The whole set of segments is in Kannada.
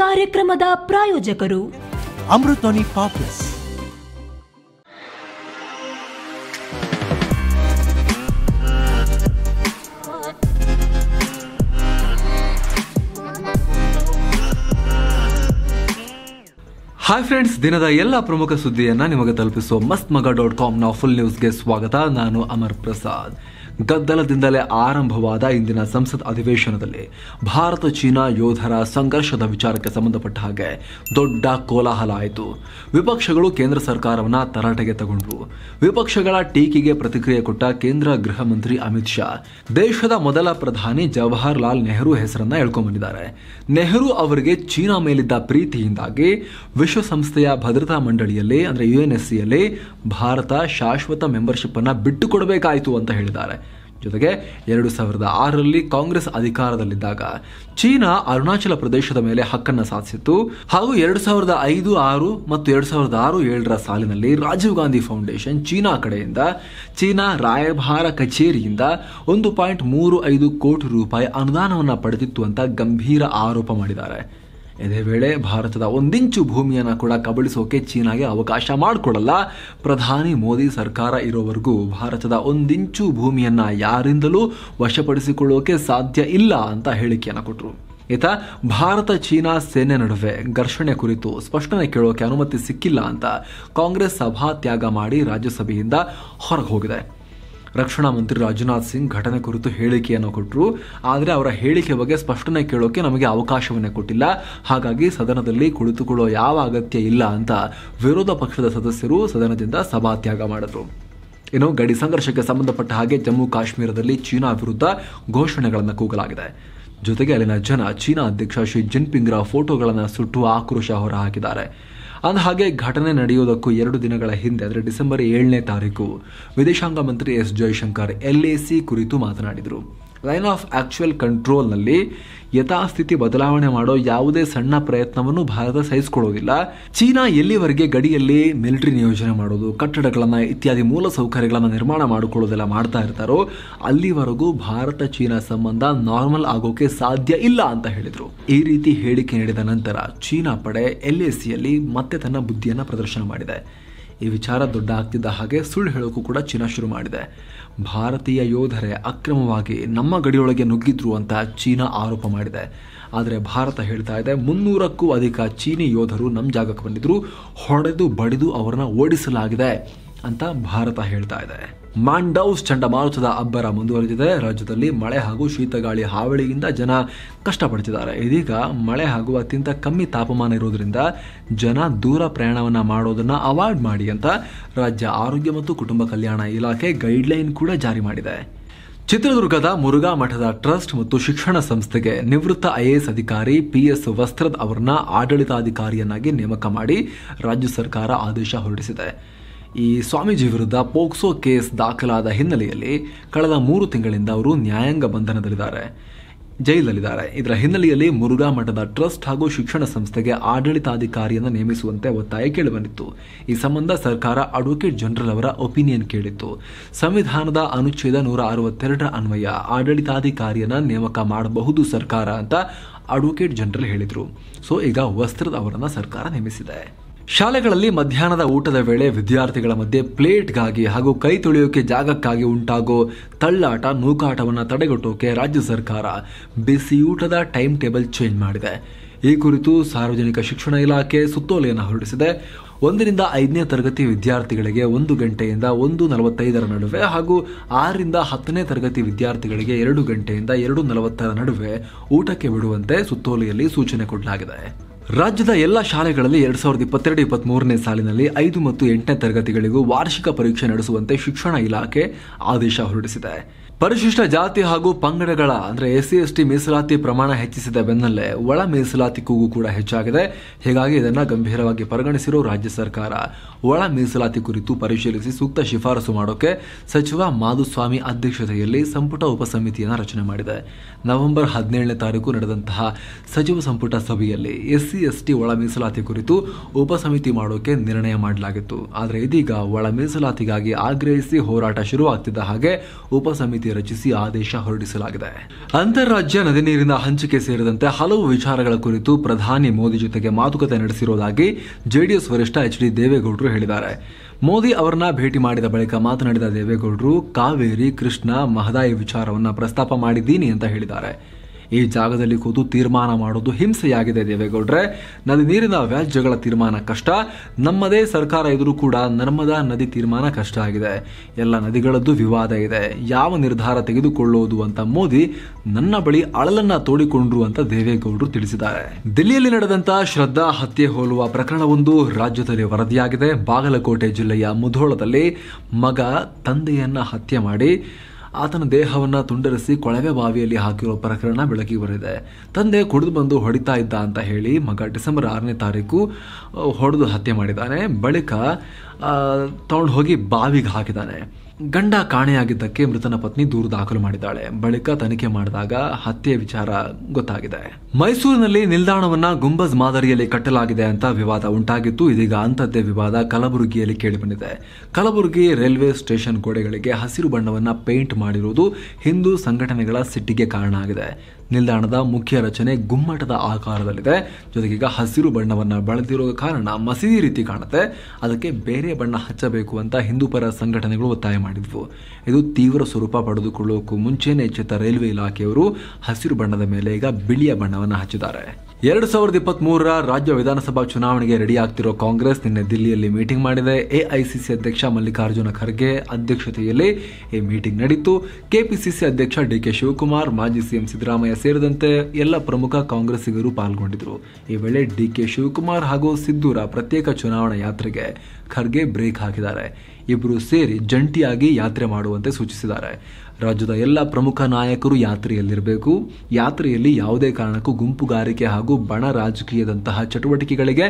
ಕಾರ್ಯಕ್ರಮದ ಪ್ರಾಯೋಜಕರು ಅಮೃತನಿ ಪಾಪ್ಲಸ್ ಹಾಯ್ ಫ್ರೆಂಡ್ಸ್ ದಿನದ ಎಲ್ಲ ಪ್ರಮುಖ ಸುದ್ದಿಯನ್ನ ನಿಮಗೆ ತಲುಪಿಸುವ ಮಸ್ತ್ ಮಗ ಡಾಟ್ ನ ಫುಲ್ ನ್ಯೂಸ್ಗೆ ಸ್ವಾಗತ ನಾನು ಅಮರ್ ಪ್ರಸಾದ್ ಗದ್ದಲದಿಂದಲೇ ಆರಂಭವಾದ ಇಂದಿನ ಸಂಸತ್ ಅಧಿವೇಶನದಲ್ಲಿ ಭಾರತ ಚೀನಾ ಯೋಧರ ಸಂಘರ್ಷದ ವಿಚಾರಕ್ಕೆ ಸಂಬಂಧಪಟ್ಟ ಹಾಗೆ ದೊಡ್ಡ ಕೋಲಾಹಲ ಆಯಿತು ವಿಪಕ್ಷಗಳು ಕೇಂದ್ರ ಸರ್ಕಾರವನ್ನು ತರಾಟೆಗೆ ತಗೊಂಡ್ರು ವಿಪಕ್ಷಗಳ ಟೀಕೆಗೆ ಪ್ರತಿಕ್ರಿಯೆ ಕೊಟ್ಟ ಕೇಂದ್ರ ಗೃಹ ಮಂತ್ರಿ ಅಮಿತ್ ಶಾ ದೇಶದ ಮೊದಲ ಪ್ರಧಾನಿ ಜವಾಹರ್ಲಾಲ್ ನೆಹರು ಹೆಸರನ್ನ ಹೇಳ್ಕೊಂಡಿದ್ದಾರೆ ನೆಹರು ಅವರಿಗೆ ಚೀನಾ ಮೇಲಿದ್ದ ಪ್ರೀತಿಯಿಂದಾಗಿ ವಿಶ್ವಸಂಸ್ಥೆಯ ಭದ್ರತಾ ಮಂಡಳಿಯಲ್ಲಿ ಅಂದರೆ ಯುಎನ್ಎಸ್ಸಿಯಲ್ಲಿ ಭಾರತ ಶಾಶ್ವತ ಮೆಂಬರ್ಶಿಪ್ ಅನ್ನು ಬಿಟ್ಟುಕೊಡಬೇಕಾಯಿತು ಅಂತ ಹೇಳಿದ್ದಾರೆ ಜೊತೆಗೆ ಎರಡು ಸಾವಿರದ ಆರರಲ್ಲಿ ಕಾಂಗ್ರೆಸ್ ಅಧಿಕಾರದಲ್ಲಿದ್ದಾಗ ಚೀನಾ ಅರುಣಾಚಲ ಪ್ರದೇಶದ ಮೇಲೆ ಹಕ್ಕನ್ನು ಸಾಧಿಸಿತ್ತು ಹಾಗೂ ಎರಡು ಸಾವಿರದ ಐದು ಆರು ಮತ್ತು ಎರಡು ಸಾವಿರದ ಆರು ಏಳರ ಸಾಲಿನಲ್ಲಿ ರಾಜೀವ್ ಗಾಂಧಿ ಫೌಂಡೇಶನ್ ಚೀನಾ ಕಡೆಯಿಂದ ಚೀನಾ ರಾಯಭಾರ ಕಚೇರಿಯಿಂದ ಒಂದು ಪಾಯಿಂಟ್ ಮೂರು ಐದು ಕೋಟಿ ರೂಪಾಯಿ ಅನುದಾನವನ್ನು ಪಡೆದಿತ್ತು ಅಂತ ಗಂಭೀರ ಆರೋಪ ಮಾಡಿದ್ದಾರೆ ಇದೇ ವೇಳೆ ಭಾರತದ ಒಂದಿಂಚು ಭೂಮಿಯನ್ನು ಕೂಡ ಕಬಳಿಸೋಕೆ ಚೀನಾಗೆ ಅವಕಾಶ ಮಾಡಿಕೊಡಲ್ಲ ಪ್ರಧಾನಿ ಮೋದಿ ಸರ್ಕಾರ ಇರೋವರೆಗೂ ಭಾರತದ ಒಂದಿಂಚು ಭೂಮಿಯನ್ನು ಯಾರಿಂದಲೂ ವಶಪಡಿಸಿಕೊಳ್ಳೋಕೆ ಸಾಧ್ಯ ಇಲ್ಲ ಅಂತ ಹೇಳಿಕೆಯನ್ನು ಕೊಟ್ಟರು ಈತ ಭಾರತ ಚೀನಾ ಸೇನೆ ನಡುವೆ ಘರ್ಷಣೆ ಕುರಿತು ಸ್ಪಷ್ಟನೆ ಕೇಳೋಕೆ ಅನುಮತಿ ಸಿಕ್ಕಿಲ್ಲ ಅಂತ ಕಾಂಗ್ರೆಸ್ ತ್ಯಾಗ ಮಾಡಿ ರಾಜ್ಯಸಭೆಯಿಂದ ಹೊರಗೆ ಹೋಗಿದೆ ರಕ್ಷಣಾ ಮಂತ್ರಿ ರಾಜನಾಥ್ ಸಿಂಗ್ ಘಟನೆ ಕುರಿತು ಹೇಳಿಕೆಯನ್ನು ಕೊಟ್ಟರು ಆದರೆ ಅವರ ಹೇಳಿಕೆ ಬಗ್ಗೆ ಸ್ಪಷ್ಟನೆ ಕೇಳೋಕೆ ನಮಗೆ ಅವಕಾಶವನ್ನೇ ಕೊಟ್ಟಿಲ್ಲ ಹಾಗಾಗಿ ಸದನದಲ್ಲಿ ಕುಳಿತುಕೊಳ್ಳುವ ಯಾವ ಅಗತ್ಯ ಇಲ್ಲ ಅಂತ ವಿರೋಧ ಪಕ್ಷದ ಸದಸ್ಯರು ಸದನದಿಂದ ಸಭಾತ್ಯಾಗ ಮಾಡಿದರು ಇನ್ನು ಗಡಿ ಸಂಘರ್ಷಕ್ಕೆ ಸಂಬಂಧಪಟ್ಟ ಹಾಗೆ ಜಮ್ಮು ಕಾಶ್ಮೀರದಲ್ಲಿ ಚೀನಾ ವಿರುದ್ಧ ಘೋಷಣೆಗಳನ್ನು ಕೂಗಲಾಗಿದೆ ಜೊತೆಗೆ ಅಲ್ಲಿನ ಜನ ಚೀನಾ ಅಧ್ಯಕ್ಷ ಶಿ ಜಿನ್ಪಿಂಗ್ರ ಫೋಟೋಗಳನ್ನು ಸುಟ್ಟು ಆಕ್ರೋಶ ಹೊರಹಾಕಿದ್ದಾರೆ ಹಾಗೆ ಘಟನೆ ನಡೆಯುವುದಕ್ಕೂ ಎರಡು ದಿನಗಳ ಹಿಂದೆ ಅಂದರೆ ಡಿಸೆಂಬರ್ ಏಳನೇ ತಾರೀಕು ವಿದೇಶಾಂಗ ಮಂತ್ರಿ ಎಸ್ ಜಯಶಂಕರ್ ಎಲ್ಎಸಿ ಕುರಿತು ಮಾತನಾಡಿದರು ಲೈನ್ ಆಫ್ ಆ್ಯಕ್ಚುಯಲ್ ಕಂಟ್ರೋಲ್ನಲ್ಲಿ ಯಥಾಸ್ಥಿತಿ ಬದಲಾವಣೆ ಮಾಡೋ ಯಾವುದೇ ಸಣ್ಣ ಪ್ರಯತ್ನವನ್ನು ಭಾರತ ಸಹಿಸಿಕೊಳ್ಳೋದಿಲ್ಲ ಚೀನಾ ಎಲ್ಲಿವರೆಗೆ ಗಡಿಯಲ್ಲಿ ಮಿಲಿಟರಿ ನಿಯೋಜನೆ ಮಾಡೋದು ಕಟ್ಟಡಗಳನ್ನು ಇತ್ಯಾದಿ ಮೂಲ ಸೌಕರ್ಯಗಳನ್ನು ನಿರ್ಮಾಣ ಮಾಡಿಕೊಳ್ಳೋದೆಲ್ಲ ಮಾಡ್ತಾ ಇರ್ತಾರೋ ಅಲ್ಲಿವರೆಗೂ ಭಾರತ ಚೀನಾ ಸಂಬಂಧ ನಾರ್ಮಲ್ ಆಗೋಕೆ ಸಾಧ್ಯ ಇಲ್ಲ ಅಂತ ಹೇಳಿದರು ಈ ರೀತಿ ಹೇಳಿಕೆ ನೀಡಿದ ನಂತರ ಚೀನಾ ಪಡೆ ಎಲ್ ಎಸಿಯಲ್ಲಿ ಮತ್ತೆ ತನ್ನ ಬುದ್ಧಿಯನ್ನು ಪ್ರದರ್ಶನ ಮಾಡಿದೆ ಈ ವಿಚಾರ ದೊಡ್ಡ ಆಗ್ತಿದ್ದ ಹಾಗೆ ಸುಳ್ಳು ಹೇಳೋಕ್ಕೂ ಕೂಡ ಚೀನಾ ಶುರು ಮಾಡಿದೆ ಭಾರತೀಯ ಯೋಧರೇ ಅಕ್ರಮವಾಗಿ ನಮ್ಮ ಗಡಿಯೊಳಗೆ ನುಗ್ಗಿದ್ರು ಅಂತ ಚೀನಾ ಆರೋಪ ಮಾಡಿದೆ ಆದರೆ ಭಾರತ ಹೇಳ್ತಾ ಇದೆ ಮುನ್ನೂರಕ್ಕೂ ಅಧಿಕ ಚೀನಿ ಯೋಧರು ನಮ್ಮ ಜಾಗಕ್ಕೆ ಬಂದಿದ್ರು ಹೊಡೆದು ಬಡಿದು ಅವರನ್ನು ಓಡಿಸಲಾಗಿದೆ ಅಂತ ಭಾರತ ಹೇಳ್ತಾ ಇದೆ ಮಾಂಡೌಸ್ ಚಂಡಮಾರುತದ ಅಬ್ಬರ ಮುಂದುವರೆದಿದೆ ರಾಜ್ಯದಲ್ಲಿ ಮಳೆ ಹಾಗೂ ಶೀತಗಾಳಿ ಹಾವಳಿಯಿಂದ ಜನ ಕಷ್ಟಪಡುತ್ತಿದ್ದಾರೆ ಇದೀಗ ಮಳೆ ಹಾಗೂ ಅತ್ಯಂತ ಕಮ್ಮಿ ತಾಪಮಾನ ಇರುವುದರಿಂದ ಜನ ದೂರ ಪ್ರಯಾಣವನ್ನು ಮಾಡೋದನ್ನು ಅವಾಯ್ಡ್ ಮಾಡಿ ಅಂತ ರಾಜ್ಯ ಆರೋಗ್ಯ ಮತ್ತು ಕುಟುಂಬ ಕಲ್ಯಾಣ ಇಲಾಖೆ ಗೈಡ್ಲೈನ್ ಕೂಡ ಜಾರಿ ಮಾಡಿದೆ ಚಿತ್ರದುರ್ಗದ ಮುರುಘಾ ಮಠದ ಟ್ರಸ್ಟ್ ಮತ್ತು ಶಿಕ್ಷಣ ಸಂಸ್ಥೆಗೆ ನಿವೃತ್ತ ಐಎಎಸ್ ಅಧಿಕಾರಿ ಪಿಎಸ್ ವಸ್ತ್ರದ್ ಅವರನ್ನ ಆಡಳಿತಾಧಿಕಾರಿಯನ್ನಾಗಿ ನೇಮಕ ಮಾಡಿ ರಾಜ್ಯ ಸರ್ಕಾರ ಆದೇಶ ಹೊರಡಿಸಿದೆ ಈ ಸ್ವಾಮೀಜಿ ವಿರುದ್ಧ ಪೋಕ್ಸೋ ಕೇಸ್ ದಾಖಲಾದ ಹಿನ್ನೆಲೆಯಲ್ಲಿ ಕಳೆದ ಮೂರು ತಿಂಗಳಿಂದ ಅವರು ನ್ಯಾಯಾಂಗ ಬಂಧನದಲ್ಲಿದ್ದಾರೆ ಜೈಲಲ್ಲಿದ್ದಾರೆ ಇದರ ಹಿನ್ನೆಲೆಯಲ್ಲಿ ಮುರುಘಾ ಮಠದ ಟ್ರಸ್ಟ್ ಹಾಗೂ ಶಿಕ್ಷಣ ಸಂಸ್ಥೆಗೆ ಆಡಳಿತಾಧಿಕಾರಿಯನ್ನು ನೇಮಿಸುವಂತೆ ಒತ್ತಾಯ ಕೇಳಿಬಂದಿತ್ತು ಈ ಸಂಬಂಧ ಸರ್ಕಾರ ಅಡ್ವೊಕೇಟ್ ಜನರಲ್ ಅವರ ಒಪಿನಿಯನ್ ಕೇಳಿತ್ತು ಸಂವಿಧಾನದ ಅನುಚ್ಛೇದ ನೂರ ಅರವತ್ತೆರಡರ ಅನ್ವಯ ಆಡಳಿತಾಧಿಕಾರಿಯನ್ನು ನೇಮಕ ಮಾಡಬಹುದು ಸರ್ಕಾರ ಅಂತ ಅಡ್ವೊಕೇಟ್ ಜನರಲ್ ಹೇಳಿದರು ಸೊ ಈಗ ವಸ್ತ್ರದ ಅವರನ್ನು ಸರ್ಕಾರ ನೇಮಿಸಿದೆ ಶಾಲೆಗಳಲ್ಲಿ ಮಧ್ಯಾಹ್ನದ ಊಟದ ವೇಳೆ ವಿದ್ಯಾರ್ಥಿಗಳ ಮಧ್ಯೆ ಪ್ಲೇಟ್ಗಾಗಿ ಹಾಗೂ ಕೈ ತೊಳೆಯೋಕೆ ಜಾಗಕ್ಕಾಗಿ ಉಂಟಾಗೋ ತಳ್ಳಾಟ ನೂಕಾಟವನ್ನು ತಡೆಗಟ್ಟೋಕೆ ರಾಜ್ಯ ಸರ್ಕಾರ ಬಿಸಿಯೂಟದ ಟೈಮ್ ಟೇಬಲ್ ಚೇಂಜ್ ಮಾಡಿದೆ ಈ ಕುರಿತು ಸಾರ್ವಜನಿಕ ಶಿಕ್ಷಣ ಇಲಾಖೆ ಸುತ್ತೋಲೆಯನ್ನು ಹೊರಡಿಸಿದೆ ಒಂದರಿಂದ ಐದನೇ ತರಗತಿ ವಿದ್ಯಾರ್ಥಿಗಳಿಗೆ ಒಂದು ಗಂಟೆಯಿಂದ ಒಂದು ನಲವತ್ತೈದರ ನಡುವೆ ಹಾಗೂ ಆರರಿಂದ ಹತ್ತನೇ ತರಗತಿ ವಿದ್ಯಾರ್ಥಿಗಳಿಗೆ ಎರಡು ಗಂಟೆಯಿಂದ ಎರಡು ನಲವತ್ತರ ನಡುವೆ ಊಟಕ್ಕೆ ಬಿಡುವಂತೆ ಸುತ್ತೋಲೆಯಲ್ಲಿ ಸೂಚನೆ ಕೊಡಲಾಗಿದೆ ರಾಜ್ಯದ ಎಲ್ಲ ಶಾಲೆಗಳಲ್ಲಿ ಎರಡ್ ಸಾವಿರದ ಇಪ್ಪತ್ತೆರಡು ಮೂರನೇ ಸಾಲಿನಲ್ಲಿ ಐದು ಮತ್ತು ಎಂಟನೇ ತರಗತಿಗಳಿಗೂ ವಾರ್ಷಿಕ ಪರೀಕ್ಷೆ ನಡೆಸುವಂತೆ ಶಿಕ್ಷಣ ಇಲಾಖೆ ಆದೇಶ ಹೊರಡಿಸಿದೆ ಪರಿಶಿಷ್ಟ ಜಾತಿ ಹಾಗೂ ಪಂಗಡಗಳ ಅಂದರೆ ಎಸ್ ಸಿ ಮೀಸಲಾತಿ ಪ್ರಮಾಣ ಹೆಚ್ಚಿಸಿದ ಬೆನ್ನಲ್ಲೇ ಒಳ ಮೀಸಲಾತಿ ಕೂಗು ಕೂಡ ಹೆಚ್ಚಾಗಿದೆ ಹೀಗಾಗಿ ಇದನ್ನು ಗಂಭೀರವಾಗಿ ಪರಿಗಣಿಸಿರುವ ರಾಜ್ಯ ಸರ್ಕಾರ ಒಳ ಮೀಸಲಾತಿ ಕುರಿತು ಪರಿಶೀಲಿಸಿ ಸೂಕ್ತ ಶಿಫಾರಸು ಮಾಡೋಕೆ ಸಚಿವ ಮಾಧುಸ್ವಾಮಿ ಅಧ್ಯಕ್ಷತೆಯಲ್ಲಿ ಸಂಪುಟ ಉಪಸಮಿತಿಯನ್ನು ರಚನೆ ಮಾಡಿದೆ ನವೆಂಬರ್ ಹದಿನೇಳನೇ ತಾರೀಕು ನಡೆದಂತಹ ಸಚಿವ ಸಂಪುಟ ಸಭೆಯಲ್ಲಿ ಎಸ್ ಸಿ ಒಳ ಮೀಸಲಾತಿ ಕುರಿತು ಉಪಸಮಿತಿ ಮಾಡೋಕೆ ನಿರ್ಣಯ ಮಾಡಲಾಗಿತ್ತು ಆದರೆ ಇದೀಗ ಒಳ ಮೀಸಲಾತಿಗಾಗಿ ಆಗ್ರಹಿಸಿ ಹೋರಾಟ ಶುರುವಾಗ್ತಿದ್ದ ಹಾಗೆ ಉಪಸಮಿತಿ ರಚಿಸಿ ಆದೇಶ ಹೊರಡಿಸಲಾಗಿದೆ ಅಂತಾರಾಜ್ಯ ನದಿ ನೀರಿನ ಹಂಚಿಕೆ ಸೇರಿದಂತೆ ಹಲವು ವಿಚಾರಗಳ ಕುರಿತು ಪ್ರಧಾನಿ ಮೋದಿ ಜೊತೆಗೆ ಮಾತುಕತೆ ನಡೆಸಿರುವುದಾಗಿ ಜೆಡಿಎಸ್ ವರಿಷ್ಠ ಎಚ್ ಡಿ ದೇವೇಗೌಡರು ಹೇಳಿದ್ದಾರೆ ಮೋದಿ ಅವರನ್ನ ಭೇಟಿ ಮಾಡಿದ ಬಳಿಕ ಮಾತನಾಡಿದ ದೇವೇಗೌಡರು ಕಾವೇರಿ ಕೃಷ್ಣ ಮಹದಾಯಿ ವಿಚಾರವನ್ನ ಪ್ರಸ್ತಾಪ ಮಾಡಿದ್ದೀನಿ ಅಂತ ಹೇಳಿದ್ದಾರೆ ಈ ಜಾಗದಲ್ಲಿ ಕೂತು ತೀರ್ಮಾನ ಮಾಡೋದು ಹಿಂಸೆಯಾಗಿದೆ ದೇವೇಗೌಡ್ರೆ ನದಿ ನೀರಿನ ವ್ಯಾಜ್ಯಗಳ ತೀರ್ಮಾನ ಕಷ್ಟ ನಮ್ಮದೇ ಸರ್ಕಾರ ಎದುರು ಕೂಡ ನರ್ಮದಾ ನದಿ ತೀರ್ಮಾನ ಕಷ್ಟ ಆಗಿದೆ ಎಲ್ಲ ನದಿಗಳದ್ದು ವಿವಾದ ಇದೆ ಯಾವ ನಿರ್ಧಾರ ತೆಗೆದುಕೊಳ್ಳುವುದು ಅಂತ ಮೋದಿ ನನ್ನ ಬಳಿ ಅಳಲನ್ನ ತೋಡಿಕೊಂಡ್ರು ಅಂತ ದೇವೇಗೌಡರು ತಿಳಿಸಿದ್ದಾರೆ ದಿಲ್ಲಿಯಲ್ಲಿ ನಡೆದಂತ ಶ್ರದ್ಧಾ ಹತ್ಯೆ ಹೋಲುವ ಪ್ರಕರಣವೊಂದು ರಾಜ್ಯದಲ್ಲಿ ವರದಿಯಾಗಿದೆ ಬಾಗಲಕೋಟೆ ಜಿಲ್ಲೆಯ ಮುಧೋಳದಲ್ಲಿ ಮಗ ತಂದೆಯನ್ನ ಹತ್ಯೆ ಮಾಡಿ ಆತನ ದೇಹವನ್ನು ತುಂಡರಿಸಿ ಕೊಳವೆ ಬಾವಿಯಲ್ಲಿ ಹಾಕಿರುವ ಪ್ರಕರಣ ಬೆಳಕಿಗೆ ಬರಿದೆ ತಂದೆ ಕುಡಿದು ಬಂದು ಹೊಡಿತಾ ಇದ್ದ ಅಂತ ಹೇಳಿ ಮಗ ಡಿಸೆಂಬರ್ ಆರನೇ ತಾರೀಕು ಹೊಡೆದು ಹತ್ಯೆ ಮಾಡಿದ್ದಾನೆ ಬಳಿಕ ತಗೊಂಡು ಹೋಗಿ ಬಾವಿಗೆ ಹಾಕಿದ್ದಾನೆ ಗಂಡ ಕಾಣೆಯಾಗಿದ್ದಕ್ಕೆ ಮೃತನ ಪತ್ನಿ ದೂರು ದಾಖಲು ಮಾಡಿದ್ದಾಳೆ ಬಳಿಕ ತನಿಖೆ ಮಾಡಿದಾಗ ಹತ್ಯೆ ವಿಚಾರ ಗೊತ್ತಾಗಿದೆ ಮೈಸೂರಿನಲ್ಲಿ ನಿಲ್ದಾಣವನ್ನ ಗುಂಬಜ್ ಮಾದರಿಯಲ್ಲಿ ಕಟ್ಟಲಾಗಿದೆ ಅಂತ ವಿವಾದ ಉಂಟಾಗಿತ್ತು ಇದೀಗ ಅಂತದ್ದೇ ವಿವಾದ ಕಲಬುರಗಿಯಲ್ಲಿ ಕೇಳಿಬಂದಿದೆ ಕಲಬುರಗಿ ರೈಲ್ವೆ ಸ್ಟೇಷನ್ ಗೋಡೆಗಳಿಗೆ ಹಸಿರು ಬಣ್ಣವನ್ನ ಪೇಂಟ್ ಮಾಡಿರುವುದು ಹಿಂದೂ ಸಂಘಟನೆಗಳ ಸಿಟ್ಟಿಗೆ ಕಾರಣ ಆಗಿದೆ ನಿಲ್ದಾಣದ ಮುಖ್ಯ ರಚನೆ ಗುಮ್ಮಟದ ಆಕಾರದಲ್ಲಿದೆ ಜೊತೆಗೆ ಈಗ ಹಸಿರು ಬಣ್ಣವನ್ನು ಬಳದಿರುವ ಕಾರಣ ಮಸೀದಿ ರೀತಿ ಕಾಣುತ್ತೆ ಅದಕ್ಕೆ ಬೇರೆ ಬಣ್ಣ ಹಚ್ಚಬೇಕು ಅಂತ ಹಿಂದೂ ಪರ ಸಂಘಟನೆಗಳು ಒತ್ತಾಯ ಮಾಡಿದ್ವು ಇದು ತೀವ್ರ ಸ್ವರೂಪ ಪಡೆದುಕೊಳ್ಳೋಕ್ಕೂ ಮುಂಚೆನೇ ಎಚ್ಚೆತ್ತ ರೈಲ್ವೆ ಇಲಾಖೆಯವರು ಹಸಿರು ಬಣ್ಣದ ಮೇಲೆ ಈಗ ಬಿಳಿಯ ಬಣ್ಣವನ್ನು ಹಚ್ಚಿದ್ದಾರೆ ಎರಡು ಸಾವಿರದ ಮೂರರ ರಾಜ್ಯ ವಿಧಾನಸಭಾ ಚುನಾವಣೆಗೆ ರೆಡಿ ಆಗ್ತಿರೋ ಕಾಂಗ್ರೆಸ್ ನಿನ್ನೆ ದಿಲ್ಲಿಯಲ್ಲಿ ಮೀಟಿಂಗ್ ಮಾಡಿದೆ ಎಐಸಿಸಿ ಅಧ್ಯಕ್ಷ ಮಲ್ಲಿಕಾರ್ಜುನ ಖರ್ಗೆ ಅಧ್ಯಕ್ಷತೆಯಲ್ಲಿ ಈ ಮೀಟಿಂಗ್ ನಡೆಯಿತು ಕೆಪಿಸಿಸಿ ಅಧ್ಯಕ್ಷ ಡಿ ಕೆ ಶಿವಕುಮಾರ್ ಮಾಜಿ ಸಿಎಂ ಸಿದ್ದರಾಮಯ್ಯ ಸೇರಿದಂತೆ ಎಲ್ಲ ಪ್ರಮುಖ ಕಾಂಗ್ರೆಸ್ಸಿಗರು ಪಾಲ್ಗೊಂಡಿದ್ದರು ಈ ವೇಳೆ ಡಿ ಕೆ ಶಿವಕುಮಾರ್ ಹಾಗೂ ಸಿದ್ದೂರ ಪ್ರತ್ಯೇಕ ಚುನಾವಣಾ ಯಾತ್ರೆಗೆ ಖರ್ಗೆ ಬ್ರೇಕ್ ಹಾಕಿದ್ದಾರೆ ಇಬ್ಬರು ಸೇರಿ ಜಂಟಿಯಾಗಿ ಯಾತ್ರೆ ಮಾಡುವಂತೆ ಸೂಚಿಸಿದ್ದಾರೆ ರಾಜ್ಯದ ಎಲ್ಲ ಪ್ರಮುಖ ನಾಯಕರು ಯಾತ್ರೆಯಲ್ಲಿರಬೇಕು ಯಾತ್ರೆಯಲ್ಲಿ ಯಾವುದೇ ಕಾರಣಕ್ಕೂ ಗುಂಪುಗಾರಿಕೆ ಹಾಗೂ ಬಣ ರಾಜಕೀಯದಂತಹ ಚಟುವಟಿಕೆಗಳಿಗೆ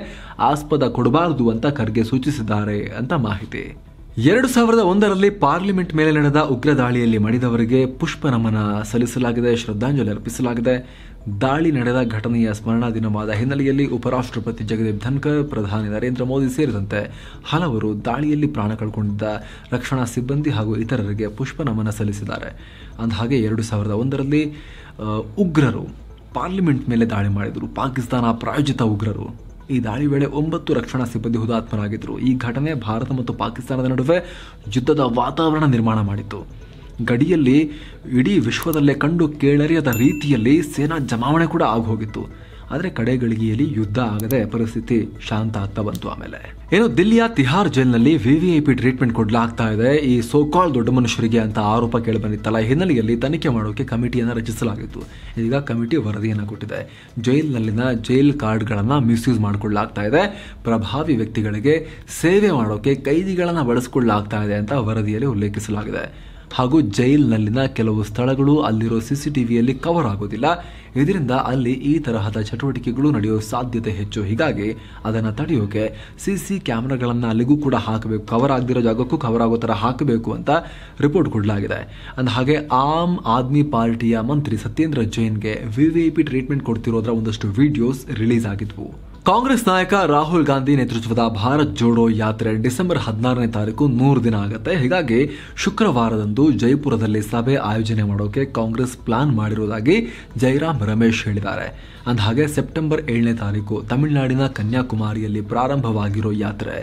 ಆಸ್ಪದ ಕೊಡಬಾರದು ಅಂತ ಖರ್ಗೆ ಸೂಚಿಸಿದ್ದಾರೆ ಅಂತ ಮಾಹಿತಿ ಎರಡು ಸಾವಿರದ ಒಂದರಲ್ಲಿ ಪಾರ್ಲಿಮೆಂಟ್ ಮೇಲೆ ನಡೆದ ಉಗ್ರ ದಾಳಿಯಲ್ಲಿ ಮಡಿದವರಿಗೆ ಪುಷ್ಪ ನಮನ ಸಲ್ಲಿಸಲಾಗಿದೆ ಶ್ರದ್ಧಾಂಜಲಿ ಅರ್ಪಿಸಲಾಗಿದೆ ದಾಳಿ ನಡೆದ ಘಟನೆಯ ಸ್ಮರಣಾ ದಿನವಾದ ಹಿನ್ನೆಲೆಯಲ್ಲಿ ಉಪರಾಷ್ಟ್ರಪತಿ ಜಗದೀಪ್ ಧನ್ಕರ್ ಪ್ರಧಾನಿ ನರೇಂದ್ರ ಮೋದಿ ಸೇರಿದಂತೆ ಹಲವರು ದಾಳಿಯಲ್ಲಿ ಪ್ರಾಣ ಕಳ್ಕೊಂಡಿದ್ದ ರಕ್ಷಣಾ ಸಿಬ್ಬಂದಿ ಹಾಗೂ ಇತರರಿಗೆ ಪುಷ್ಪ ನಮನ ಸಲ್ಲಿಸಿದ್ದಾರೆ ಅಂದಹಾಗೆ ಎರಡು ಸಾವಿರದ ಒಂದರಲ್ಲಿ ಉಗ್ರರು ಪಾರ್ಲಿಮೆಂಟ್ ಮೇಲೆ ದಾಳಿ ಮಾಡಿದರು ಪಾಕಿಸ್ತಾನ ಪ್ರಾಯೋಜಿತ ಉಗ್ರರು ಈ ದಾಳಿ ವೇಳೆ ಒಂಬತ್ತು ರಕ್ಷಣಾ ಸಿಬ್ಬಂದಿ ಹುತಾತ್ಮರಾಗಿದ್ದರು ಈ ಘಟನೆ ಭಾರತ ಮತ್ತು ಪಾಕಿಸ್ತಾನದ ನಡುವೆ ಯುದ್ಧದ ವಾತಾವರಣ ನಿರ್ಮಾಣ ಮಾಡಿತು ಗಡಿಯಲ್ಲಿ ಇಡೀ ವಿಶ್ವದಲ್ಲೇ ಕಂಡು ಕೇಳರಿಯದ ರೀತಿಯಲ್ಲಿ ಸೇನಾ ಜಮಾವಣೆ ಕೂಡ ಆಗೋಗಿತ್ತು ಆದರೆ ಕಡೆಗಳಿಗೆಯಲ್ಲಿ ಯುದ್ಧ ಆಗದೆ ಪರಿಸ್ಥಿತಿ ಶಾಂತ ಆಗ್ತಾ ಬಂತು ಆಮೇಲೆ ಏನು ದಿಲ್ಲಿಯ ತಿಹಾರ್ ಜೈಲ್ನಲ್ಲಿ ವಿವಿಐಪಿ ವಿ ಟ್ರೀಟ್ಮೆಂಟ್ ಕೊಡ್ಲಾಗ್ತಾ ಇದೆ ಈ ಸೋಕಾಲ್ ದೊಡ್ಡ ಮನುಷ್ಯರಿಗೆ ಅಂತ ಆರೋಪ ಕೇಳಿ ಬಂದಿತ್ತಲ್ಲ ಹಿನ್ನೆಲೆಯಲ್ಲಿ ತನಿಖೆ ಮಾಡೋಕೆ ಕಮಿಟಿಯನ್ನು ರಚಿಸಲಾಗಿತ್ತು ಈಗ ಕಮಿಟಿ ವರದಿಯನ್ನು ಕೊಟ್ಟಿದೆ ಜೈಲ್ನಲ್ಲಿನ ಜೈಲ್ ಕಾರ್ಡ್ಗಳನ್ನು ಮಿಸ್ಯೂಸ್ ಮಾಡಿಕೊಳ್ಳಲಾಗ್ತಾ ಇದೆ ಪ್ರಭಾವಿ ವ್ಯಕ್ತಿಗಳಿಗೆ ಸೇವೆ ಮಾಡೋಕೆ ಕೈದಿಗಳನ್ನು ಬಳಸಿಕೊಳ್ಳಲಾಗ್ತಾ ಇದೆ ಅಂತ ವರದಿಯಲ್ಲಿ ಉಲ್ಲೇಖಿಸಲಾಗಿದೆ ಹಾಗೂ ಜೈಲ್ನಲ್ಲಿನ ಕೆಲವು ಸ್ಥಳಗಳು ಅಲ್ಲಿರೋ ಟಿವಿಯಲ್ಲಿ ಕವರ್ ಆಗೋದಿಲ್ಲ ಇದರಿಂದ ಅಲ್ಲಿ ಈ ತರಹದ ಚಟುವಟಿಕೆಗಳು ನಡೆಯೋ ಸಾಧ್ಯತೆ ಹೆಚ್ಚು ಹೀಗಾಗಿ ಅದನ್ನು ತಡೆಯೋಕೆ ಸಿಸಿ ಕ್ಯಾಮ್ರಾಗಳನ್ನು ಅಲ್ಲಿಗೂ ಕೂಡ ಹಾಕಬೇಕು ಕವರ್ ಆಗದಿರೋ ಜಾಗಕ್ಕೂ ಕವರ್ ಆಗೋ ಥರ ಹಾಕಬೇಕು ಅಂತ ರಿಪೋರ್ಟ್ ಕೊಡಲಾಗಿದೆ ಅಂದ ಹಾಗೆ ಆಮ್ ಆದ್ಮಿ ಪಾರ್ಟಿಯ ಮಂತ್ರಿ ಸತ್ಯೇಂದ್ರ ಜೈನ್ಗೆ ವಿ ವಿ ಪಿ ಟ್ರೀಟ್ಮೆಂಟ್ ಕೊಡ್ತಿರೋದ್ರ ಒಂದಷ್ಟು ವಿಡಿಯೋಸ್ ರಿಲೀಸ್ ಆಗಿದ್ವು ಕಾಂಗ್ರೆಸ್ ನಾಯಕ ರಾಹುಲ್ ಗಾಂಧಿ ನೇತೃತ್ವದ ಭಾರತ್ ಜೋಡೋ ಯಾತ್ರೆ ಡಿಸೆಂಬರ್ ಹದಿನಾರನೇ ತಾರೀಕು ನೂರು ದಿನ ಆಗುತ್ತೆ ಹೀಗಾಗಿ ಶುಕ್ರವಾರದಂದು ಜೈಪುರದಲ್ಲಿ ಸಭೆ ಆಯೋಜನೆ ಮಾಡೋಕೆ ಕಾಂಗ್ರೆಸ್ ಪ್ಲಾನ್ ಮಾಡಿರುವುದಾಗಿ ಜೈರಾಮ್ ರಮೇಶ್ ಹೇಳಿದ್ದಾರೆ ಅಂದಹಾಗೆ ಸೆಪ್ಟೆಂಬರ್ ಏಳನೇ ತಾರೀಕು ತಮಿಳುನಾಡಿನ ಕನ್ಯಾಕುಮಾರಿಯಲ್ಲಿ ಪ್ರಾರಂಭವಾಗಿರೋ ಯಾತ್ರೆ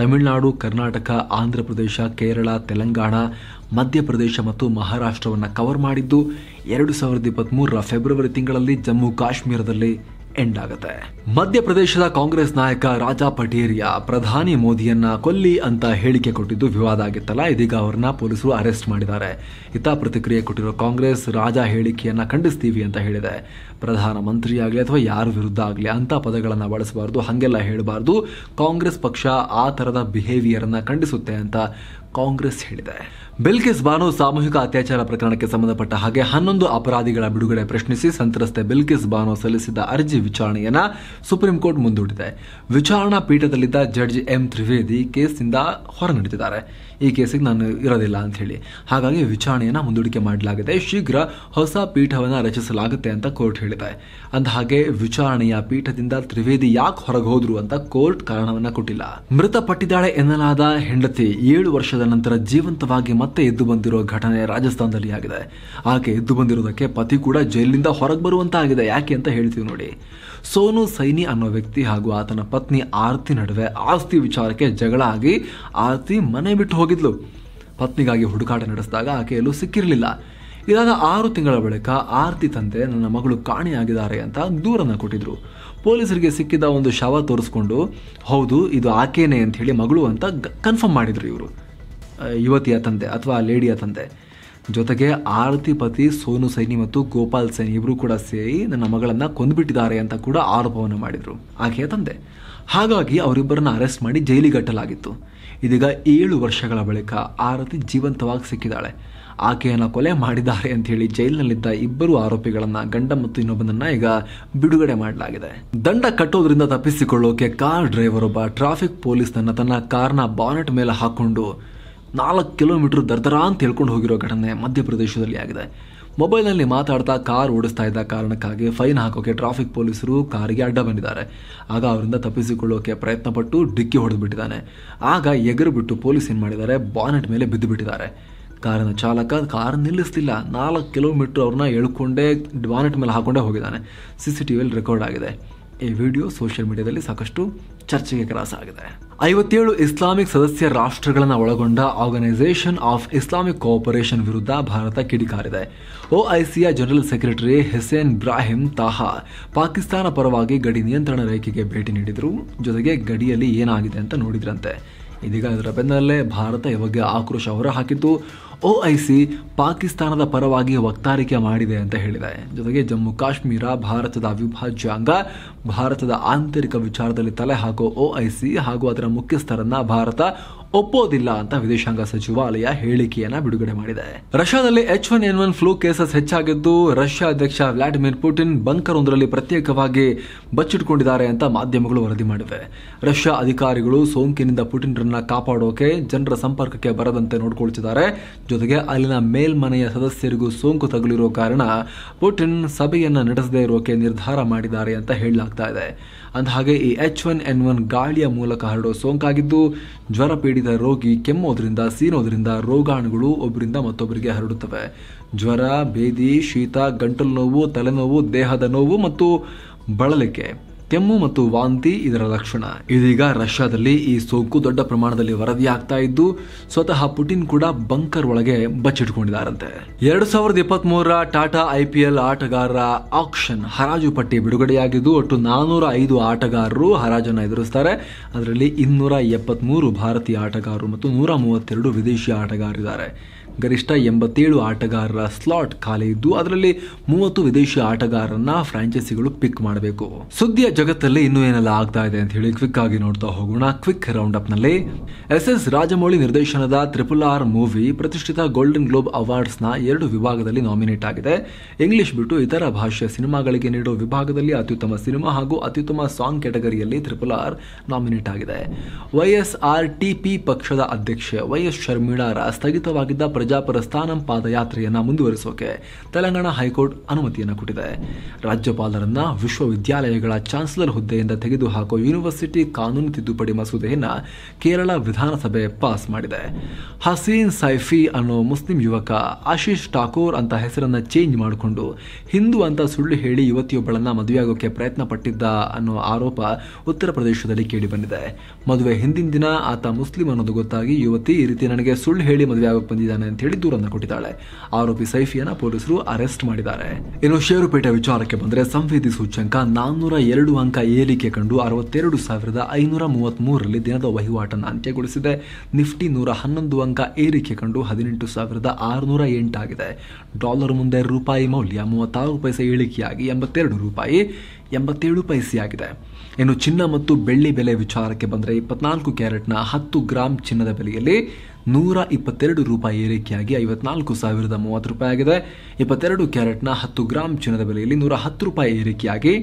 ತಮಿಳುನಾಡು ಕರ್ನಾಟಕ ಆಂಧ್ರಪ್ರದೇಶ ಕೇರಳ ತೆಲಂಗಾಣ ಮಧ್ಯಪ್ರದೇಶ ಮತ್ತು ಮಹಾರಾಷ್ಟ್ರವನ್ನು ಕವರ್ ಮಾಡಿದ್ದು ಎರಡು ಸಾವಿರದ ಇಪ್ಪತ್ತ್ಮೂರರ ಫೆಬ್ರವರಿ ತಿಂಗಳಲ್ಲಿ ಜಮ್ಮು ಕಾಶ್ಮೀರದಲ್ಲಿ ಎಂಡ್ ಆಗುತ್ತೆ ಮಧ್ಯಪ್ರದೇಶದ ಕಾಂಗ್ರೆಸ್ ನಾಯಕ ರಾಜಾ ಪಟೇರಿಯಾ ಪ್ರಧಾನಿ ಮೋದಿಯನ್ನ ಕೊಲ್ಲಿ ಅಂತ ಹೇಳಿಕೆ ಕೊಟ್ಟಿದ್ದು ವಿವಾದ ಆಗಿತ್ತಲ್ಲ ಇದೀಗ ಅವರನ್ನ ಪೊಲೀಸರು ಅರೆಸ್ಟ್ ಮಾಡಿದ್ದಾರೆ ಇತ್ತ ಪ್ರತಿಕ್ರಿಯೆ ಕೊಟ್ಟಿರೋ ಕಾಂಗ್ರೆಸ್ ರಾಜಾ ಹೇಳಿಕೆಯನ್ನ ಖಂಡಿಸ್ತೀವಿ ಅಂತ ಹೇಳಿದೆ ಪ್ರಧಾನಮಂತ್ರಿ ಆಗಲಿ ಅಥವಾ ಯಾರ ವಿರುದ್ಧ ಆಗಲಿ ಅಂತ ಪದಗಳನ್ನು ಬಳಸಬಾರ್ದು ಹಾಗೆಲ್ಲ ಹೇಳಬಾರ್ದು ಕಾಂಗ್ರೆಸ್ ಪಕ್ಷ ಆ ಥರದ ಬಿಹೇವಿಯರನ್ನು ಖಂಡಿಸುತ್ತೆ ಅಂತ ಕಾಂಗ್ರೆಸ್ ಹೇಳಿದೆ ಬಿಲ್ಕಿಸ್ ಬಾನು ಸಾಮೂಹಿಕ ಅತ್ಯಾಚಾರ ಪ್ರಕರಣಕ್ಕೆ ಸಂಬಂಧಪಟ್ಟ ಹಾಗೆ ಹನ್ನೊಂದು ಅಪರಾಧಿಗಳ ಬಿಡುಗಡೆ ಪ್ರಶ್ನಿಸಿ ಸಂತ್ರಸ್ತೆ ಬಿಲ್ಕಿಸ್ ಬಾನು ಸಲ್ಲಿಸಿದ್ದ ಅರ್ಜಿ ವಿಚಾರಣೆಯನ್ನ ಸುಪ್ರೀಂ ಕೋರ್ಟ್ ಮುಂದೂಡಿದೆ ವಿಚಾರಣಾ ಪೀಠದಲ್ಲಿದ್ದ ಜಡ್ಜ್ ಎಂ ತ್ರಿವೇದಿ ಕೇಸ್ನಿಂದ ಹೊರ ನಡೆದಿದ್ದಾರೆ ಈ ಕೇಸಿಗೆ ನಾನು ಇರೋದಿಲ್ಲ ಅಂತ ಹೇಳಿ ಹಾಗಾಗಿ ವಿಚಾರಣೆಯನ್ನ ಮುಂದೂಡಿಕೆ ಮಾಡಲಾಗಿದೆ ಶೀಘ್ರ ಹೊಸ ಪೀಠವನ್ನು ರಚಿಸಲಾಗುತ್ತೆ ಅಂತ ಕೋರ್ಟ್ ಹೇಳಿದೆ ಅಂದ ಹಾಗೆ ವಿಚಾರಣೆಯ ಪೀಠದಿಂದ ತ್ರಿವೇದಿ ಯಾಕೆ ಹೊರಗೆ ಹೋದ್ರು ಅಂತ ಕೋರ್ಟ್ ಕಾರಣವನ್ನ ಕೊಟ್ಟಿಲ್ಲ ಮೃತಪಟ್ಟಿದ್ದಾಳೆ ಎನ್ನಲಾದ ಹೆಂಡತಿ ಏಳು ವರ್ಷದ ನಂತರ ಜೀವಂತವಾಗಿ ಮತ್ತೆ ಎದ್ದು ಬಂದಿರೋ ಘಟನೆ ರಾಜಸ್ಥಾನದಲ್ಲಿ ಆಗಿದೆ ಆಕೆ ಎದ್ದು ಬಂದಿರೋದಕ್ಕೆ ಪತಿ ಕೂಡ ಜೈಲಿನಿಂದ ಹೊರಗೆ ಬರುವಂತಾಗಿದೆ ಯಾಕೆ ಅಂತ ಹೇಳ್ತೀವಿ ನೋಡಿ ಸೋನು ಸೈನಿ ಅನ್ನೋ ವ್ಯಕ್ತಿ ಹಾಗೂ ಆತನ ಪತ್ನಿ ಆರ್ತಿ ನಡುವೆ ಆಸ್ತಿ ವಿಚಾರಕ್ಕೆ ಜಗಳ ಆಗಿ ಆರ್ತಿ ಮನೆ ಬಿಟ್ಟು ಹೋಗಿದ್ಲು ಪತ್ನಿಗಾಗಿ ಹುಡುಕಾಟ ನಡೆಸಿದಾಗ ಆಕೆಯಲ್ಲೂ ಸಿಕ್ಕಿರಲಿಲ್ಲ ಇದಾದ ಆರು ತಿಂಗಳ ಬಳಿಕ ಆರತಿ ತಂದೆ ನನ್ನ ಮಗಳು ಕಾಣೆಯಾಗಿದ್ದಾರೆ ಅಂತ ದೂರನ್ನು ಕೊಟ್ಟಿದ್ರು ಪೊಲೀಸರಿಗೆ ಸಿಕ್ಕಿದ ಒಂದು ಶವ ತೋರಿಸ್ಕೊಂಡು ಹೌದು ಇದು ಆಕೆಯೇ ಅಂತ ಹೇಳಿ ಮಗಳು ಅಂತ ಕನ್ಫರ್ಮ್ ಮಾಡಿದರು ಇವರು ಯುವತಿಯ ತಂದೆ ಅಥವಾ ಲೇಡಿಯ ತಂದೆ ಜೊತೆಗೆ ಆರತಿ ಪತಿ ಸೋನು ಸೈನಿ ಮತ್ತು ಗೋಪಾಲ್ ಸೈನಿ ಇಬ್ಬರು ಕೂಡ ಸೇರಿ ನನ್ನ ಮಗಳನ್ನು ಕೊಂದುಬಿಟ್ಟಿದ್ದಾರೆ ಅಂತ ಕೂಡ ಆರೋಪವನ್ನು ಮಾಡಿದರು ಆಕೆಯ ತಂದೆ ಹಾಗಾಗಿ ಅವರಿಬ್ಬರನ್ನ ಅರೆಸ್ಟ್ ಮಾಡಿ ಕಟ್ಟಲಾಗಿತ್ತು ಇದೀಗ ಏಳು ವರ್ಷಗಳ ಬಳಿಕ ಆರತಿ ಜೀವಂತವಾಗಿ ಸಿಕ್ಕಿದ್ದಾಳೆ ಆಕೆಯನ್ನು ಕೊಲೆ ಮಾಡಿದ್ದಾರೆ ಅಂತ ಹೇಳಿ ಜೈಲಿನಲ್ಲಿದ್ದ ಇಬ್ಬರು ಆರೋಪಿಗಳನ್ನ ಗಂಡ ಮತ್ತು ಇನ್ನೊಬ್ಬನನ್ನ ಈಗ ಬಿಡುಗಡೆ ಮಾಡಲಾಗಿದೆ ದಂಡ ಕಟ್ಟೋದ್ರಿಂದ ತಪ್ಪಿಸಿಕೊಳ್ಳೋಕೆ ಕಾರ್ ಡ್ರೈವರ್ ಒಬ್ಬ ಟ್ರಾಫಿಕ್ ಪೊಲೀಸ್ನನ್ನ ತನ್ನ ಕಾರ್ನ ಬಾನೆಟ್ ಮೇಲೆ ಹಾಕೊಂಡು ನಾಲ್ಕು ಕಿಲೋಮೀಟರ್ ದರ್ದರ ಅಂತ ಹೇಳ್ಕೊಂಡು ಹೋಗಿರೋ ಘಟನೆ ಮಧ್ಯಪ್ರದೇಶದಲ್ಲಿ ಆಗಿದೆ ಮೊಬೈಲ್ನಲ್ಲಿ ಮಾತಾಡ್ತಾ ಕಾರ್ ಓಡಿಸ್ತಾ ಇದ್ದ ಕಾರಣಕ್ಕಾಗಿ ಫೈನ್ ಹಾಕೋಕೆ ಟ್ರಾಫಿಕ್ ಪೊಲೀಸರು ಕಾರಿಗೆ ಅಡ್ಡ ಬಂದಿದ್ದಾರೆ ಆಗ ಅವರಿಂದ ತಪ್ಪಿಸಿಕೊಳ್ಳೋಕೆ ಪ್ರಯತ್ನಪಟ್ಟು ಡಿಕ್ಕಿ ಹೊಡೆದು ಬಿಟ್ಟಿದ್ದಾನೆ ಆಗ ಎಗರು ಬಿಟ್ಟು ಪೊಲೀಸ್ ಏನು ಮಾಡಿದ್ದಾರೆ ಬಾನೆಟ್ ಮೇಲೆ ಬಿದ್ದು ಬಿಟ್ಟಿದ್ದಾರೆ ಕಾರಿನ ಚಾಲಕ ಕಾರ್ ನಿಲ್ಲಿಸ್ತಿಲ್ಲ ನಾಲ್ಕು ಕಿಲೋಮೀಟ್ರ್ ಅವ್ರನ್ನ ಎಳ್ಕೊಂಡೇ ಡಿವಾನೆಟ್ ಮೇಲೆ ಹಾಕೊಂಡೇ ಹೋಗಿದ್ದಾನೆ ಸಿ ಸಿ ಟಿ ವಿಯಲ್ಲಿ ರೆಕಾರ್ಡ್ ಆಗಿದೆ ಈ ವಿಡಿಯೋ ಸೋಷಿಯಲ್ ಮೀಡಿಯಾದಲ್ಲಿ ಸಾಕಷ್ಟು ಚರ್ಚೆಗೆ ಕೆಲಸ ಆಗಿದೆ ಐವತ್ತೇಳು ಇಸ್ಲಾಮಿಕ್ ಸದಸ್ಯ ರಾಷ್ಟ್ರಗಳನ್ನು ಒಳಗೊಂಡ ಆರ್ಗನೈಸೇಷನ್ ಆಫ್ ಇಸ್ಲಾಮಿಕ್ ಕೋಆಪರೇಷನ್ ವಿರುದ್ಧ ಭಾರತ ಕಿಡಿಕಾರಿದೆ ಒಐಸಿಯ general secretary Hissein Ibrahim Taha Pakistan ಪರವಾಗಿ ಗಡಿ ನಿಯಂತ್ರಣ ರೇಖೆಗೆ ಭೇಟಿ ನೀಡಿದರು ಜೊತೆಗೆ ಗಡಿಯಲ್ಲಿ ಏನಾಗಿದೆ ಅಂತ ನೋಡಿದ್ರಂತೆ ಇದೀಗ ಇದರ ಬೆನ್ನಲ್ಲೇ ಭಾರತ ಈ ಬಗ್ಗೆ ಆಕ್ರೋಶ ಐ ಸಿ ಪಾಕಿಸ್ತಾನದ ಪರವಾಗಿ ವಕ್ತಾರಿಕೆ ಮಾಡಿದೆ ಅಂತ ಹೇಳಿದೆ ಜೊತೆಗೆ ಜಮ್ಮು ಕಾಶ್ಮೀರ ಭಾರತದ ಅವಿಭಾಜ್ಯ ಅಂಗ ಭಾರತದ ಆಂತರಿಕ ವಿಚಾರದಲ್ಲಿ ತಲೆ ಹಾಕೋ ಓಐಸಿ ಹಾಗೂ ಅದರ ಮುಖ್ಯಸ್ಥರನ್ನ ಭಾರತ ಒಪ್ಪೋದಿಲ್ಲ ಅಂತ ವಿದೇಶಾಂಗ ಸಚಿವಾಲಯ ಹೇಳಿಕೆಯನ್ನ ಬಿಡುಗಡೆ ಮಾಡಿದೆ ರಷ್ಯಾದಲ್ಲಿ H one N one flu cases ಹೆಚ್ಚಾಗಿದ್ದು ರಷ್ಯಾ ಅಧ್ಯಕ್ಷ ವ್ಲಾಡಿಮಿರ್ ಪುಟಿನ್ ಬಂಕರ್ ಒಂದರಲ್ಲಿ ಪ್ರತ್ಯೇಕವಾಗಿ ಬಚ್ಚಿಟ್ಕೊಂಡಿದ್ದಾರೆ ಅಂತ ಮಾಧ್ಯಮಗಳು ವರದಿ ಮಾಡಿವೆ ರಷ್ಯಾ ಅಧಿಕಾರಿಗಳು ಸೋಂಕಿನಿಂದ ಪುಟಿನ್ರನ್ನ ಕಾಪಾಡೋಕೆ ಜನರ ಸಂಪರ್ಕಕ್ಕೆ ಬರದಂತೆ ನೋಡಿಕೊಳ್ತಿದ್ದಾರೆ ಜೊತೆಗೆ ಅಲ್ಲಿನ ಮೇಲ್ಮನೆಯ ಸದಸ್ಯರಿಗೂ ಸೋಂಕು ತಗುಲಿರೋ ಕಾರಣ ಪುಟಿನ್ ಸಭೆಯನ್ನ ನಡೆಸದೇ ಇರೋಕೆ ನಿರ್ಧಾರ ಮಾಡಿದ್ದಾರೆ ಅಂತ ಹೇಳಲಾಗ್ತಾ ಇದೆ ಅಂದ ಹಾಗೆ ಈ ಎಚ್ ಒನ್ ಎನ್ ಒನ್ ಗಾಳಿಯ ಮೂಲಕ ಹರಡೋ ಸೋಂಕಾಗಿದ್ದು ಜ್ವರ ಪೀಡಿತ ರೋಗಿ ಕೆಮ್ಮೋದ್ರಿಂದ ಸೀನೋದ್ರಿಂದ ರೋಗಾಣುಗಳು ಒಬ್ಬರಿಂದ ಮತ್ತೊಬ್ಬರಿಗೆ ಹರಡುತ್ತವೆ ಜ್ವರ ಬೇದಿ ಶೀತ ಗಂಟಲು ನೋವು ತಲೆನೋವು ದೇಹದ ನೋವು ಮತ್ತು ಬಳಲಿಕೆ ಕೆಮ್ಮು ಮತ್ತು ವಾಂತಿ ಇದರ ಲಕ್ಷಣ ಇದೀಗ ರಷ್ಯಾದಲ್ಲಿ ಈ ಸೋಂಕು ದೊಡ್ಡ ಪ್ರಮಾಣದಲ್ಲಿ ವರದಿಯಾಗ್ತಾ ಇದ್ದು ಸ್ವತಃ ಪುಟಿನ್ ಕೂಡ ಬಂಕರ್ ಒಳಗೆ ಬಚ್ಚಿಟ್ಕೊಂಡಿದ್ದಾರಂತೆ ಎರಡು ಸಾವಿರದ ಇಪ್ಪತ್ತ್ ಮೂರರ ಟಾಟಾ ಐಪಿಎಲ್ ಆಟಗಾರರ ಆಕ್ಷನ್ ಹರಾಜು ಪಟ್ಟಿ ಬಿಡುಗಡೆಯಾಗಿದ್ದು ಒಟ್ಟು ನಾನೂರ ಐದು ಆಟಗಾರರು ಹರಾಜನ್ನು ಎದುರಿಸ್ತಾರೆ ಅದರಲ್ಲಿ ಇನ್ನೂರ ಮೂರು ಭಾರತೀಯ ಆಟಗಾರರು ಮತ್ತು ನೂರ ಮೂವತ್ತೆರಡು ವಿದೇಶಿ ಆಟಗಾರರಿದ್ದಾರೆ ಗರಿಷ್ಠ ಎಂಬತ್ತೇಳು ಆಟಗಾರರ ಸ್ಲಾಟ್ ಖಾಲಿ ಇದ್ದು ಅದರಲ್ಲಿ ಮೂವತ್ತು ವಿದೇಶಿ ಆಟಗಾರರನ್ನ ಫ್ರಾಂಚೈಸಿಗಳು ಪಿಕ್ ಮಾಡಬೇಕು ಸುದ್ದಿಯ ಜಗತ್ತಲ್ಲಿ ಇನ್ನೂ ಏನೆಲ್ಲ ಆಗ್ತಾ ಇದೆ ಅಂತ ಹೇಳಿ ಕ್ವಿಕ್ ಆಗಿ ನೋಡ್ತಾ ಹೋಗೋಣ ಕ್ವಿಕ್ ರೌಂಡ್ ಅಪ್ ನಲ್ಲಿ ಎಸ್ ಎಸ್ ರಾಜಮೌಳಿ ನಿರ್ದೇಶನದ ತ್ರಿಪುಲ್ ಆರ್ ಮೂವಿ ಪ್ರತಿಷ್ಠಿತ ಗೋಲ್ಡನ್ ಗ್ಲೋಬ್ ಅವಾರ್ಡ್ಸ್ ನ ಎರಡು ವಿಭಾಗದಲ್ಲಿ ನಾಮಿನೇಟ್ ಆಗಿದೆ ಇಂಗ್ಲಿಷ್ ಬಿಟ್ಟು ಇತರ ಭಾಷೆಯ ಸಿನಿಮಾಗಳಿಗೆ ನೀಡುವ ವಿಭಾಗದಲ್ಲಿ ಅತ್ಯುತ್ತಮ ಸಿನಿಮಾ ಹಾಗೂ ಅತ್ಯುತ್ತಮ ಸಾಂಗ್ ಕ್ಯಾಟಗರಿಯಲ್ಲಿ ತ್ರಿಪುಲ್ ಆರ್ ನಾಮಿನೇಟ್ ಆಗಿದೆ ವೈಎಸ್ಆರ್ ಟಿಪಿ ಪಕ್ಷದ ಅಧ್ಯಕ್ಷೆ ವೈಎಸ್ ಶರ್ಮಿಳಾರ ಸ್ಥಗಿತವಾಗಿದ್ದ ಪ್ರಜಾಪರ ಸ್ಥಾನಂ ಪಾದಯಾತ್ರೆಯನ್ನು ಮುಂದುವರಿಸೋಕೆ ತೆಲಂಗಾಣ ಹೈಕೋರ್ಟ್ ಅನುಮತಿಯನ್ನು ಕೊಟ್ಟಿದೆ ರಾಜ್ಯಪಾಲರನ್ನ ವಿಶ್ವವಿದ್ಯಾಲಯಗಳ ಚಾನ್ಸಲರ್ ಹುದ್ದೆಯಿಂದ ತೆಗೆದುಹಾಕೋ ಯೂನಿವರ್ಸಿಟಿ ಕಾನೂನು ತಿದ್ದುಪಡಿ ಮಸೂದೆಯನ್ನು ಕೇರಳ ವಿಧಾನಸಭೆ ಪಾಸ್ ಮಾಡಿದೆ ಹಸೀನ್ ಸೈಫಿ ಅನ್ನೋ ಮುಸ್ಲಿಂ ಯುವಕ ಆಶೀಶ್ ಠಾಕೂರ್ ಅಂತ ಹೆಸರನ್ನು ಚೇಂಜ್ ಮಾಡಿಕೊಂಡು ಹಿಂದೂ ಅಂತ ಸುಳ್ಳು ಹೇಳಿ ಯುವತಿಯೊಬ್ಬಳನ್ನ ಮದುವೆಯಾಗೋಕೆ ಪ್ರಯತ್ನ ಪಟ್ಟಿದ್ದ ಅನ್ನೋ ಆರೋಪ ಉತ್ತರ ಪ್ರದೇಶದಲ್ಲಿ ಕೇಳಿಬಂದಿದೆ ಮದುವೆ ಹಿಂದಿನ ದಿನ ಆತ ಮುಸ್ಲಿಂ ಅನ್ನೋದು ಗೊತ್ತಾಗಿ ಯುವತಿ ಈ ರೀತಿ ನನಗೆ ಸುಳ್ಳು ಹೇಳಿ ಮದುವೆ ಆಗೋಕೆ ಬಂದಿದ್ದಾನೆ ಹೇಳಿ ದೂರನ್ನು ಕೊಟ್ಟಿದ್ದಾಳೆ ಆರೋಪಿ ಸೈಫಿಯನ್ನ ಪೊಲೀಸರು ಅರೆಸ್ಟ್ ಮಾಡಿದ್ದಾರೆ ಇನ್ನು ಷೇರುಪೇಟೆ ವಿಚಾರಕ್ಕೆ ಬಂದರೆ ಸಂವೇದಿ ಸೂಚ್ಯಂಕ ನಾನ್ನೂರ ಎರಡು ಅಂಕ ಏರಿಕೆ ಕಂಡು ಅರವತ್ತೆರಡು ಸಾವಿರದ ಐನೂರ ಮೂರರಲ್ಲಿ ದಿನದ ವಹಿವಾಟನ್ನು ಅಂತ್ಯಗೊಳಿಸಿದೆ ನಿಫ್ಟಿ ನೂರ ಹನ್ನೊಂದು ಅಂಕ ಏರಿಕೆ ಕಂಡು ಹದಿನೆಂಟು ಸಾವಿರದ ಆರುನೂರ ಎಂಟಾಗಿದೆ ಡಾಲರ್ ಮುಂದೆ ರೂಪಾಯಿ ಮೌಲ್ಯ ಮೂವತ್ತಾರು ಪೈಸೆ ಇಳಿಕೆಯಾಗಿ ಎಂಬತ್ತೆರಡು ರೂಪಾಯಿ ಎಂಬತ್ತೇಳು ಪೈಸೆಯಾಗಿದೆ ಇನ್ನು ಚಿನ್ನ ಮತ್ತು ಬೆಳ್ಳಿ ಬೆಲೆ ವಿಚಾರಕ್ಕೆ ಬಂದರೆ ಇಪ್ಪತ್ನಾಲ್ಕು ಕ್ಯಾರೆಟ್ನ ಹತ್ತು ಗ್ರಾಮ್ ಚಿನ್ನದ ಬೆಲೆಯಲ್ಲಿ ನೂರ ಇಪ್ಪತ್ತೆರಡು ರೂಪಾಯಿ ಏರಿಕೆಯಾಗಿ ಐವತ್ನಾಲ್ಕು ಸಾವಿರದ ಮೂವತ್ತು ರೂಪಾಯಿ ಆಗಿದೆ ಇಪ್ಪತ್ತೆರಡು ಕ್ಯಾರೆಟ್ನ ಹತ್ತು ಗ್ರಾಮ್ ಚಿನ್ನದ ಬೆಲೆಯಲ್ಲಿ ನೂರ ಹತ್ತು ರೂಪಾಯಿ ಏರಿಕೆಯಾಗಿ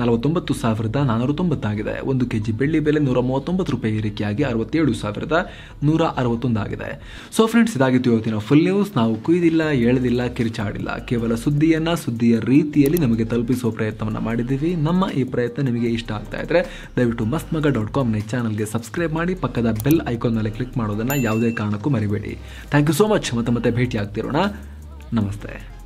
ನಲವತ್ತೊಂಬತ್ತು ಸಾವಿರದ ನಾನ್ನೂರ ತೊಂಬತ್ತಾಗಿದೆ ಒಂದು ಕೆ ಜಿ ಬೆಳ್ಳಿ ಬೆಲೆ ನೂರ ಮೂವತ್ತೊಂಬತ್ತು ರೂಪಾಯಿ ಏರಿಕೆಯಾಗಿ ಅರವತ್ತೇಳು ಸಾವಿರದ ನೂರ ಅರವತ್ತೊಂದಾಗಿದೆ ಸೊ ಫ್ರೆಂಡ್ಸ್ ಇದಾಗಿತ್ತು ಇವತ್ತಿನ ಫುಲ್ ನ್ಯೂಸ್ ನಾವು ಕುಯ್ದಿಲ್ಲ ಎಳೆದಿಲ್ಲ ಕಿರಿಚಾಡಿಲ್ಲ ಕೇವಲ ಸುದ್ದಿಯನ್ನು ಸುದ್ದಿಯ ರೀತಿಯಲ್ಲಿ ನಮಗೆ ತಲುಪಿಸುವ ಪ್ರಯತ್ನವನ್ನು ಮಾಡಿದ್ದೀವಿ ನಮ್ಮ ಈ ಪ್ರಯತ್ನ ನಿಮಗೆ ಇಷ್ಟ ಆಗ್ತಾ ಇದ್ದರೆ ದಯವಿಟ್ಟು ಮಸ್ತ್ ಮಗ ಡಾಟ್ ಕಾಮ್ನ ಈ ಚಾನಲ್ಗೆ ಸಬ್ಸ್ಕ್ರೈಬ್ ಮಾಡಿ ಪಕ್ಕದ ಬೆಲ್ ಐಕಾನ್ ಮೇಲೆ ಕ್ಲಿಕ್ ಮಾಡೋದನ್ನು ಯಾವುದೇ ಕಾರಣಕ್ಕೂ ಮರಿಬೇಡಿ ಥ್ಯಾಂಕ್ ಯು ಸೋ ಮಚ್ ಮತ್ತೆ ಮತ್ತೆ ಭೇಟಿ ಆಗ್ತಿರೋಣ ನಮಸ್ತೆ